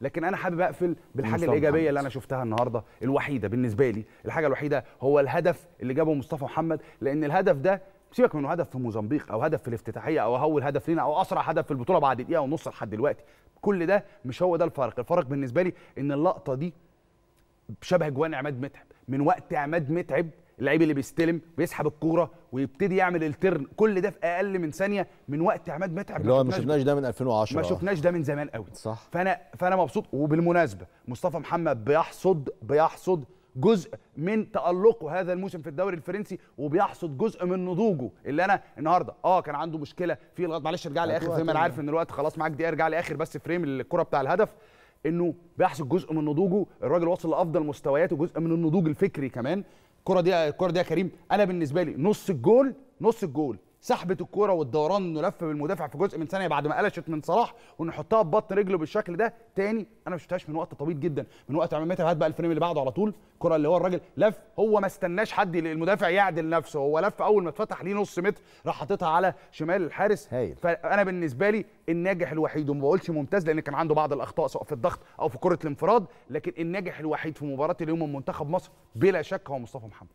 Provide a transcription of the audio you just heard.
لكن انا حابب اقفل بالحاجه الايجابيه اللي انا شفتها النهارده الوحيده بالنسبه لي الحاجه الوحيده هو الهدف اللي جابه مصطفى محمد لان الهدف ده سيبك من هدف في موزمبيق او هدف في الافتتاحيه او اول هدف لينا او اسرع هدف في البطوله بعد دقيقه ونص لحد دلوقتي كل ده مش هو ده الفرق الفرق بالنسبه لي ان اللقطه دي شبه جوان عماد متعب من وقت عماد متعب اللعيب اللي بيستلم بيسحب الكوره ويبتدي يعمل الترن كل ده في اقل من ثانيه من وقت عماد متعب اللي هو ما شفناش ده من 2010 ما شفناش ده من زمان قوي صح فانا فانا مبسوط وبالمناسبه مصطفى محمد بيحصد بيحصد جزء من تألقه هذا الموسم في الدوري الفرنسي وبيحصد جزء من نضوجه اللي انا النهارده اه كان عنده مشكله في الغلط معلش ارجع لي اخر زي ما انا عارف ان الوقت خلاص معاك دقيقه ارجع لي اخر بس فريم الكره بتاع الهدف انه بيحصد جزء من نضوجه الراجل وصل لافضل مستوياته جزء من النضوج الفكري كمان الكره دي الكره دي يا كريم انا بالنسبه لي نص الجول نص الجول سحبه الكوره والدوران انه لف بالمدافع في جزء من ثانيه بعد ما قلشت من صلاح ونحطها ببطن رجله بالشكل ده تاني انا ما شفتهاش من وقت طويل جدا من وقت عماد هات بقى الفريم اللي بعده على طول الكره اللي هو الراجل لف هو ما استناش حد المدافع يعدل نفسه هو لف اول ما اتفتح ليه نص متر راح حاططها على شمال الحارس هايل. فانا بالنسبه لي الناجح الوحيد وما بقولش ممتاز لان كان عنده بعض الاخطاء سواء في الضغط او في كره الانفراد لكن الناجح الوحيد في مباراه اليوم من منتخب مصر بلا شك هو مصطفى محمد